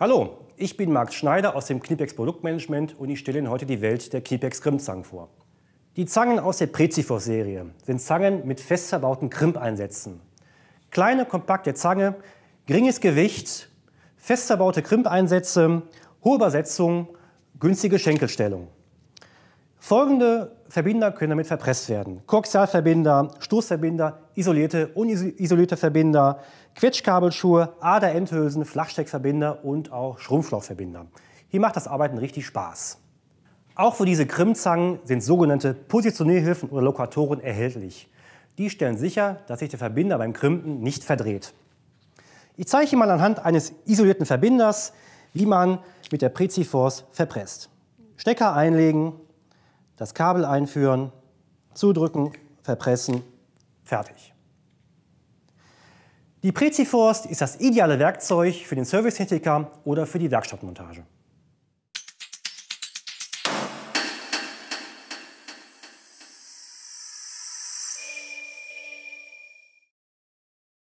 Hallo, ich bin Marc Schneider aus dem Knipex Produktmanagement und ich stelle Ihnen heute die Welt der Knipex Krimpzangen vor. Die Zangen aus der Prezifor-Serie sind Zangen mit fest verbauten Krimpeinsätzen. Kleine, kompakte Zange, geringes Gewicht, fest verbaute Krimpeinsätze, hohe Übersetzung, günstige Schenkelstellung. Folgende Verbinder können damit verpresst werden. Koaxialverbinder, Stoßverbinder, isolierte, unisolierte Verbinder, Quetschkabelschuhe, Ader-Endhülsen, Flachsteckverbinder und auch Schrumpflauchverbinder. Hier macht das Arbeiten richtig Spaß. Auch für diese Krimmzangen sind sogenannte Positionierhilfen oder Lokatoren erhältlich. Die stellen sicher, dass sich der Verbinder beim Krimpen nicht verdreht. Ich zeige Ihnen mal anhand eines isolierten Verbinders, wie man mit der Preziforce verpresst. Stecker einlegen, das Kabel einführen, zudrücken, verpressen, fertig. Die Preziforst ist das ideale Werkzeug für den Servicetechniker oder für die Werkstattmontage.